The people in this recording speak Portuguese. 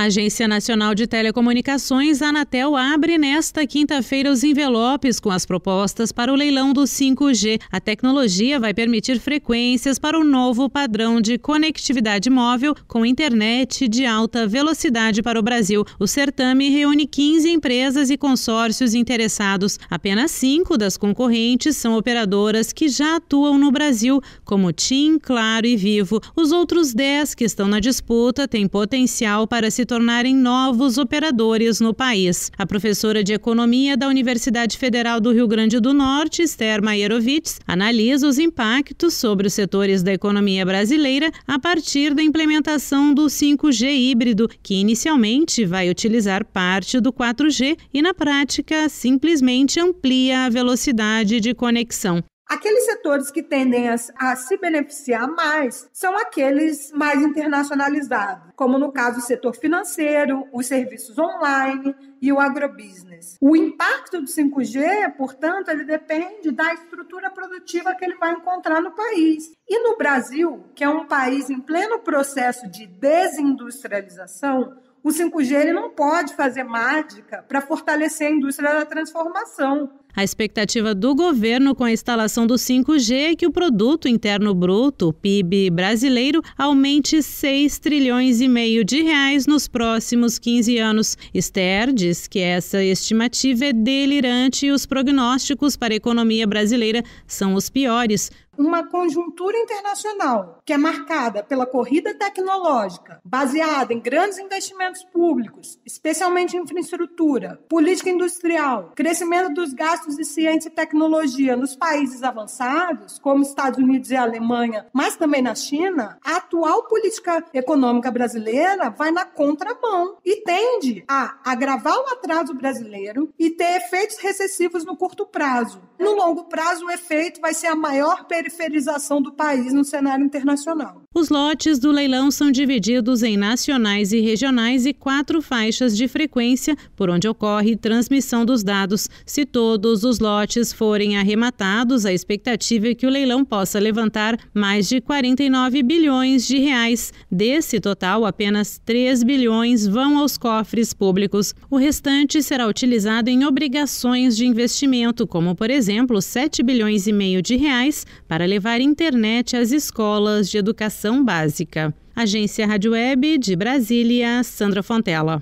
A Agência Nacional de Telecomunicações, Anatel, abre nesta quinta-feira os envelopes com as propostas para o leilão do 5G. A tecnologia vai permitir frequências para o novo padrão de conectividade móvel com internet de alta velocidade para o Brasil. O certame reúne 15 empresas e consórcios interessados. Apenas cinco das concorrentes são operadoras que já atuam no Brasil, como TIM, Claro e Vivo. Os outros 10 que estão na disputa têm potencial para se tornarem novos operadores no país. A professora de Economia da Universidade Federal do Rio Grande do Norte, Esther Maierovitz, analisa os impactos sobre os setores da economia brasileira a partir da implementação do 5G híbrido, que inicialmente vai utilizar parte do 4G e, na prática, simplesmente amplia a velocidade de conexão. Aqueles setores que tendem a, a, se beneficiar mais são aqueles mais internacionalizados, como no caso o setor financeiro, os serviços online e o agrobusiness. O impacto do 5G, portanto, ele depende da estrutura produtiva que ele vai encontrar no país. E no Brasil, que é um país em pleno processo de desindustrialização, o 5G ele não pode fazer mágica para fortalecer a indústria da transformação. A expectativa do governo com a instalação do 5G é que o produto interno bruto, PIB brasileiro, aumente 6 trilhões e meio de reais nos próximos 15 anos. Esther diz que essa estimativa é delirante e os prognósticos para a economia brasileira são os piores, uma conjuntura internacional que é marcada pela corrida tecnológica, baseada em grandes investimentos públicos, especialmente em infraestrutura, política industrial, crescimento dos gastos gastos ciência e tecnologia nos países avançados, como Estados Unidos e Alemanha, mas também na China, a atual política econômica brasileira vai na contramão e tende a agravar o atraso brasileiro e ter efeitos recessivos no curto prazo. No longo prazo, o efeito vai ser a maior periferização do país no cenário internacional. Os lotes do leilão são divididos em nacionais e regionais e quatro faixas de frequência, por onde ocorre transmissão dos dados, se todos todos os lotes forem arrematados, a expectativa é que o leilão possa levantar mais de 49 bilhões de reais. Desse total, apenas 3 bilhões vão aos cofres públicos. O restante será utilizado em obrigações de investimento, como, por exemplo, 7 bilhões e meio de reais para levar internet às escolas de educação básica. Agência Rádio Web de Brasília, Sandra Fontela.